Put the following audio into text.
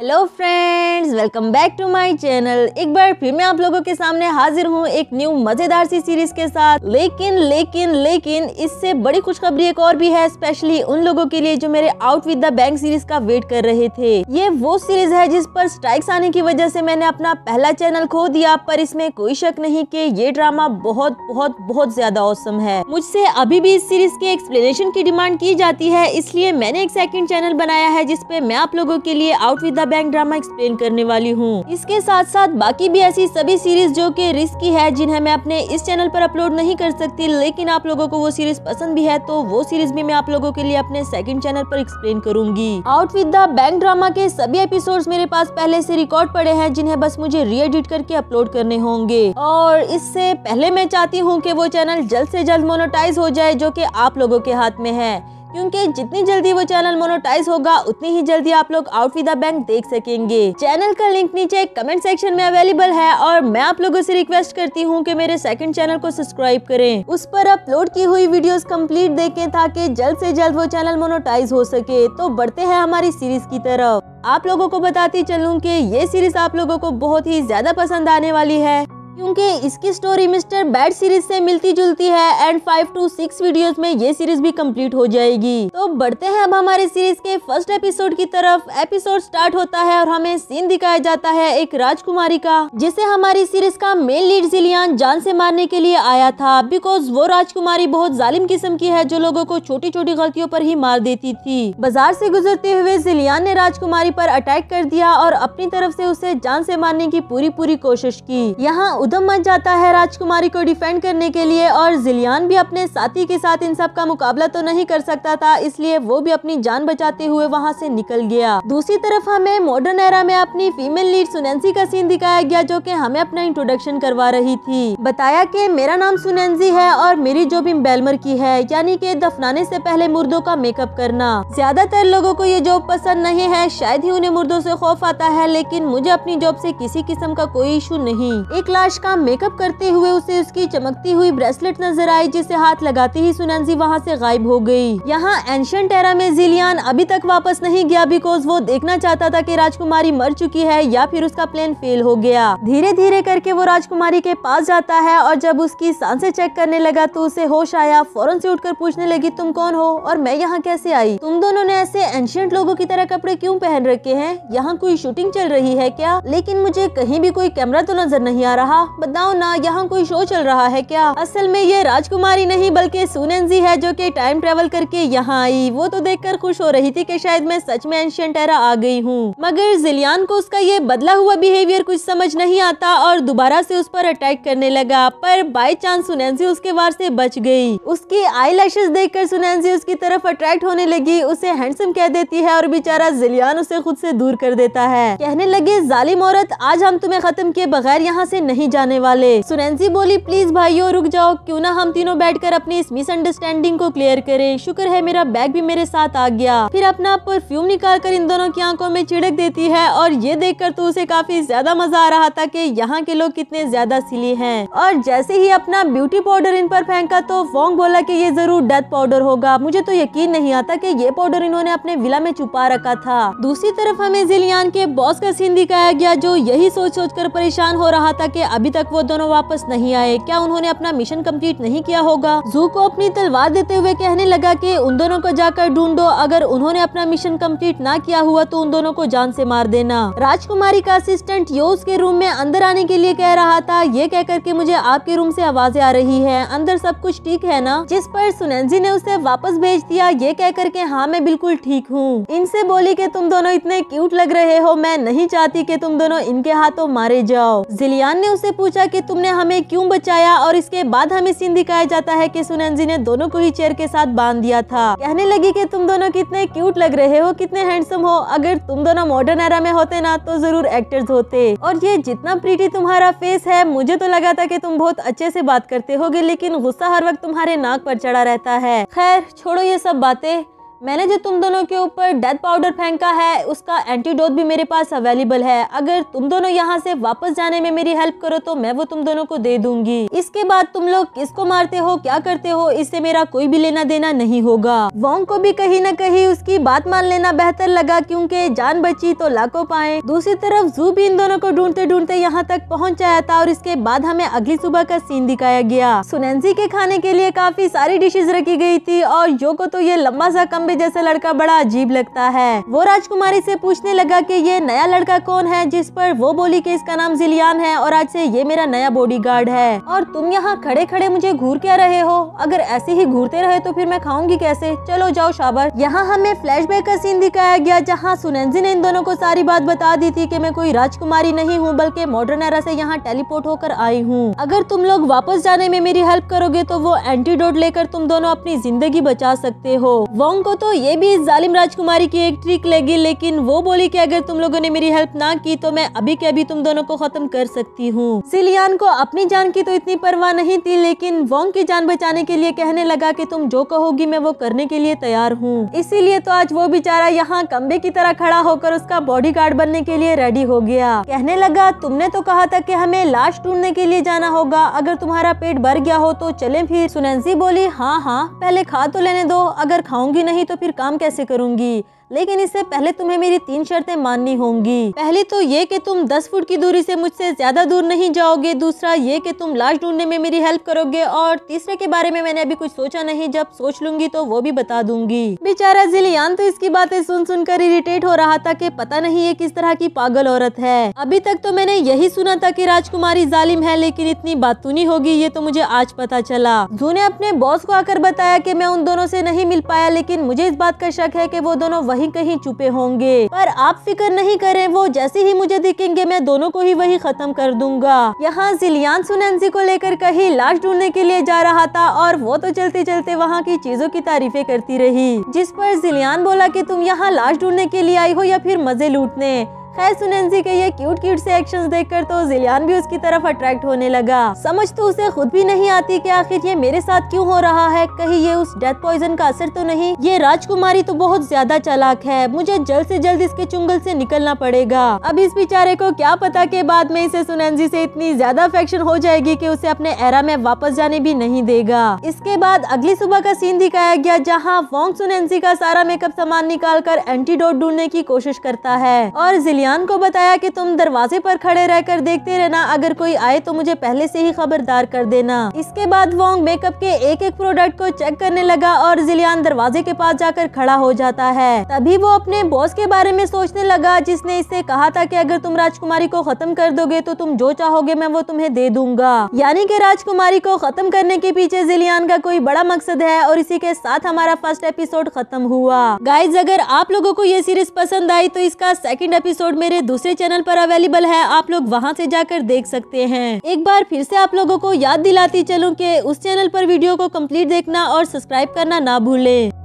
hello friends welcome back to my channel एक बार फिर मैं आप लोगों के सामने हाजिर हूँ एक न्यू मजेदार सी सीरीज के साथ लेकिन लेकिन लेकिन इससे बड़ी खुशखबरी एक और भी है स्पेशली उन लोगों के लिए जो मेरे out with the bank series का वेट कर रहे थे ये वो सीरीज है जिस पर स्ट्राइक्स आने की वजह से मैंने अपना पहला चैनल खो दिया पर इसमें कोई शक नहीं की ये ड्रामा बहुत बहुत बहुत ज्यादा औसम है मुझसे अभी भी इस सीरीज के एक्सप्लेनेशन की डिमांड की जाती है इसलिए मैंने एक सेकेंड चैनल बनाया है जिसपे मैं आप लोगों के लिए out with the bank drama explain करने वाली हूँ इसके साथ साथ बाकी भी ऐसी सभी सीरीज जो की रिस्की है जिन्हें मैं अपने इस चैनल पर अपलोड नहीं कर सकती लेकिन आप लोगों को वो सीरीज पसंद भी है तो वो सीरीज भी मैं आप लोगों के लिए अपने सेकंड चैनल पर एक्सप्लेन करूंगी out with the bank drama के सभी एपिसोड मेरे पास पहले से रिकॉर्ड पड़े हैं जिन्हें बस मुझे रीएडिट करके अपलोड करने होंगे और इससे पहले मैं चाहती हूँ की वो चैनल जल्द ऐसी जल्द मोनोटाइज हो जाए जो की आप लोगों के हाथ में है क्योंकि जितनी जल्दी वो चैनल मोनोटाइज होगा उतनी ही जल्दी आप लोग आउट विद बैंक देख सकेंगे चैनल का लिंक नीचे कमेंट सेक्शन में अवेलेबल है और मैं आप लोगों से रिक्वेस्ट करती हूँ कि मेरे सेकंड चैनल को सब्सक्राइब करें उस पर अपलोड की हुई वीडियोस कंप्लीट देखें ताकि जल्द से जल्द वो चैनल मोनोटाइज हो सके तो बढ़ते हैं हमारी सीरीज की तरफ आप लोगों को बताती चलूँ कि ये सीरीज आप लोगों को बहुत ही ज्यादा पसंद आने वाली है क्योंकि इसकी स्टोरी मिस्टर बैड सीरीज से मिलती जुलती है and five two six videos में ये सीरीज भी कंप्लीट हो जाएगी तो बढ़ते हैं अब हमारे सीरीज के फर्स्ट एपिसोड की तरफ एपिसोड स्टार्ट होता है और हमें सीन दिखाया जाता है एक राजकुमारी का जिसे हमारी सीरीज का मेन लीड जिलियान जान से मारने के लिए आया था बिकॉज वो राजकुमारी बहुत जालिम किस्म की है जो लोगो को छोटी छोटी गलतियों पर ही मार देती थी बाजार ऐसी गुजरते हुए जिलियान ने राजकुमारी आरोप अटैक कर दिया और अपनी तरफ ऐसी उसे जान ऐसी मारने की पूरी पूरी कोशिश की यहाँ उधम मच जाता है राजकुमारी को डिफेंड करने के लिए और जिलियान भी अपने साथी के साथ इन सब का मुकाबला तो नहीं कर सकता था इसलिए वो भी अपनी जान बचाते हुए वहाँ से निकल गया दूसरी तरफ हमें मॉडर्न एरा में अपनी फीमेल लीड सुनैंसी का सीन दिखाया गया जो की हमें अपना इंट्रोडक्शन करवा रही थी बताया की मेरा नाम सुनैंसी है और मेरी जॉब इम्बेलमर की है यानी की दफनाने ऐसी पहले मुर्दों का मेकअप करना ज्यादातर लोगो को ये जॉब पसंद नहीं है शायद ही उन्हें मुर्दों ऐसी खौफ आता है लेकिन मुझे अपनी जॉब ऐसी किसी किस्म का कोई इशू नहीं एक लाश प्रकाश का मेकअप करते हुए उसे उसकी चमकती हुई ब्रेसलेट नजर आई जिसे हाथ लगाते ही सुनैनजी वहाँ से गायब हो गई यहाँ एंशन एरा में जिलियान अभी तक वापस नहीं गया बिकॉज वो देखना चाहता था की राजकुमारी मर चुकी है या फिर उसका प्लेन फेल हो गया धीरे धीरे करके वो राजकुमारी के पास जाता है और जब उसकी सांसें चेक करने लगा तो उसे होश आया फौरन से उठकर पूछने लगी तुम कौन हो और मैं यहाँ कैसे आई तुम दोनों ने ऐसे एंशियंट लोगों की तरह कपड़े क्यों पहन रखे हैं यहाँ कोई शूटिंग चल रही है क्या लेकिन मुझे कहीं भी कोई कैमरा तो नजर नहीं आ रहा बताओ ना यहाँ कोई शो चल रहा है क्या असल में ये राजकुमारी नहीं बल्कि जी है जो की टाइम ट्रेवल करके यहाँ आई वो तो देख कर खुश हो रही थी कि शायद मैं सच में एंशियंट एरा आ गई हूँ मगर जिलियान को उसका ये बदला हुआ बिहेवियर कुछ समझ नहीं आता और दोबारा से उस पर अटैक करने लगा पर बाई चांस सुनैंसी उसके वार से बच गई उसकी आई लैशेज देख कर सुनैंसी उसकी तरफ अट्रैक्ट होने लगी उसे हैंडसम कह देती है और बेचारा जिलियान उसे खुद ऐसी दूर कर देता है कहने लगे जालिम औरत आज हम तुम्हें खत्म किए बगैर यहाँ से नहीं जाने वाले सुरेंसी बोली प्लीज भाइयों रुक जाओ क्यों ना हम तीनों बैठकर अपनी इस मिसअंडरस्टैंडिंग को क्लियर करें शुक्र है मेरा बैग भी मेरे साथ आ गया फिर अपना परफ्यूम निकाल कर इन दोनों की आंखों में छिड़क देती है और ये देख तो उसे काफी ज्यादा मजा आ रहा था की यहाँ के लोग कितने ज्यादा सिली हैं और जैसे ही अपना ब्यूटी पाउडर इन पर फेंका तो वोंग बोला कि ये जरूर डेथ पाउडर होगा मुझे तो यकीन नहीं आता कि ये पाउडर इन्होंने अपने विला में छुपा रखा था दूसरी तरफ हमें जिलियान के बॉस का सीन दिखाया गया जो यही सोच सोच कर परेशान हो रहा था की अभी अभी तक वो दोनों वापस नहीं आए क्या उन्होंने अपना मिशन कंप्लीट नहीं किया होगा जू को अपनी तलवार देते हुए कहने लगा कि उन दोनों को जाकर ढूंढो अगर उन्होंने अपना मिशन कंप्लीट ना किया हुआ तो उन दोनों को जान से मार देना राजकुमारी का असिस्टेंट यो उसके रूम में अंदर आने के लिए कह रहा था ये कहकर के मुझे आपके रूम से आवाजें आ रही है अंदर सब कुछ ठीक है ना जिस पर सुनजी ने उसे वापस भेज दिया ये कहकर के हाँ मैं बिल्कुल ठीक हूँ इनसे बोली कि तुम दोनों इतने क्यूट लग रहे हो मैं नहीं चाहती कि तुम दोनों इनके हाथों मारे जाओ जिलियान ने उसे उससे पूछा कि तुमने हमें क्यों बचाया और इसके बाद हमें सीन दिखाया जाता है कि जी ने दोनों को ही चेयर के साथ बांध दिया था कहने लगी कि तुम दोनों कितने क्यूट लग रहे हो कितने हैंडसम हो अगर तुम दोनों मॉडर्न एरा में होते ना तो जरूर एक्टर्स होते और ये जितना प्रीटी तुम्हारा फेस है मुझे तो लगा था की तुम बहुत अच्छे से बात करते हो लेकिन गुस्सा हर वक्त तुम्हारे नाक पर चढ़ा रहता है खैर छोड़ो ये सब बातें मैंने जो तुम दोनों के ऊपर डेथ पाउडर फेंका है उसका एंटीडोट भी मेरे पास अवेलेबल है अगर तुम दोनों यहाँ से वापस जाने में मेरी हेल्प करो तो मैं वो तुम दोनों को दे दूंगी इसके बाद तुम लोग किसको मारते हो क्या करते हो इससे मेरा कोई भी लेना देना नहीं होगा वोंग को भी कहीं ना कहीं उसकी बात मान लेना बेहतर लगा क्यूँकी जान बची तो लाखों पाए दूसरी तरफ जू भी इन दोनों को ढूंढते ढूंढते यहाँ तक पहुँच आया था और इसके बाद हमें अगली सुबह का सीन दिखाया गया सुनैनजी के खाने के लिए काफी सारी डिशेज रखी गयी थी और यो को तो ये लंबा सा कम लम्बे जैसा लड़का बड़ा अजीब लगता है वो राजकुमारी से पूछने लगा कि ये नया लड़का कौन है जिस पर वो बोली कि इसका नाम जिलियान है और आज से ये मेरा नया बॉडीगार्ड है और तुम यहाँ खड़े खड़े मुझे घूर क्या रहे हो अगर ऐसे ही घूरते रहे तो फिर मैं खाऊंगी कैसे चलो जाओ शाबर यहाँ हमें बैक का सीन दिखाया गया जहाँ सुनंजी ने इन दोनों को सारी बात बता दी थी की मैं कोई राजकुमारी नहीं हूँ बल्कि मॉडर्न एरा से यहाँ टेलीपोर्ट होकर आई हूँ अगर तुम लोग वापस जाने में मेरी हेल्प करोगे तो वो एंटीडोट लेकर तुम दोनों अपनी जिंदगी बचा सकते हो वोंग को तो ये भी जालिम राजकुमारी की एक ट्रिक लगी लेकिन वो बोली कि अगर तुम लोगों ने मेरी हेल्प ना की तो मैं अभी के अभी तुम दोनों को खत्म कर सकती हूँ सिलियान को अपनी जान की तो इतनी परवाह नहीं थी लेकिन वोंग की जान बचाने के लिए कहने लगा की तुम जो कहोगी मैं वो करने के लिए तैयार हूँ इसीलिए तो आज वो बेचारा यहाँ कम्बे की तरह खड़ा होकर उसका बॉडी बनने के लिए रेडी हो गया कहने लगा तुमने तो कहा था की हमें लाश ढूंढने के लिए जाना होगा अगर तुम्हारा पेट भर गया हो तो चले फिर सुनैसी बोली हाँ हाँ पहले खा तो लेने दो अगर खाऊंगी नहीं तो फिर काम कैसे करूँगी लेकिन इससे पहले तुम्हें मेरी तीन शर्तें माननी होंगी पहली तो ये कि तुम दस फुट की दूरी से मुझसे ज्यादा दूर नहीं जाओगे दूसरा ये कि तुम लाश ढूंढने में मेरी हेल्प करोगे और तीसरे के बारे में मैंने अभी कुछ सोचा नहीं जब सोच लूंगी तो वो भी बता दूंगी बेचारा जिलियान तो इसकी बातें सुन सुनकर इरिटेट हो रहा था की पता नहीं ये किस तरह की पागल औरत है अभी तक तो मैंने यही सुना था की राजकुमारी जालिम है लेकिन इतनी बातूनी तो होगी ये तो मुझे आज पता चला जू ने अपने बॉस को आकर बताया की मैं उन दोनों ऐसी नहीं मिल पाया लेकिन मुझे इस बात का शक है की वो दोनों वहीं कहीं छुपे होंगे पर आप फिक्र नहीं करें वो जैसे ही मुझे दिखेंगे मैं दोनों को ही वही खत्म कर दूंगा यहाँ जिलियान सुनैनसी को लेकर कहीं लाश ढूंढने के लिए जा रहा था और वो तो चलते चलते वहाँ की चीजों की तारीफे करती रही जिस पर जिलियान बोला की तुम यहाँ लाश ढूंढने के लिए आई हो या फिर मजे लूटने खैर सुनेंसी के ये क्यूट क्यूट से एक्शंस देखकर तो जिलियान भी उसकी तरफ अट्रैक्ट होने लगा समझ तो उसे खुद भी नहीं आती कि आखिर ये मेरे साथ क्यों हो रहा है कहीं ये उस डेथ पॉइजन का असर तो नहीं ये राजकुमारी तो बहुत ज्यादा चालाक है मुझे जल्द से जल्द इसके चुंगल से निकलना पड़ेगा अब इस बेचारे को क्या पता के बाद में इसे सुनेंजी से इतनी ज्यादा अफेक्शन हो जाएगी की उसे अपने एरा में वापस जाने भी नहीं देगा इसके बाद अगली सुबह का सीन दिखाया गया जहाँ वॉन्ग सुनेंसी का सारा मेकअप सामान निकाल कर एंटीडोट ढूंढने की कोशिश करता है और जिलियान सुफियान को बताया कि तुम दरवाजे पर खड़े रहकर देखते रहना अगर कोई आए तो मुझे पहले से ही खबरदार कर देना इसके बाद वोंग मेकअप के एक एक प्रोडक्ट को चेक करने लगा और जिलियान दरवाजे के पास जाकर खड़ा हो जाता है तभी वो अपने बॉस के बारे में सोचने लगा जिसने इससे कहा था की अगर तुम राजकुमारी को खत्म कर दोगे तो तुम जो चाहोगे मैं वो तुम्हें दे दूंगा यानी की राजकुमारी को खत्म करने के पीछे जिलियान का कोई बड़ा मकसद है और इसी के साथ हमारा फर्स्ट एपिसोड खत्म हुआ गाइज अगर आप लोगों को ये सीरीज पसंद आई तो इसका सेकंड एपिसोड मेरे दूसरे चैनल पर अवेलेबल है आप लोग वहाँ से जाकर देख सकते हैं एक बार फिर से आप लोगों को याद दिलाती चलूँ कि उस चैनल पर वीडियो को कम्प्लीट देखना और सब्सक्राइब करना ना भूलें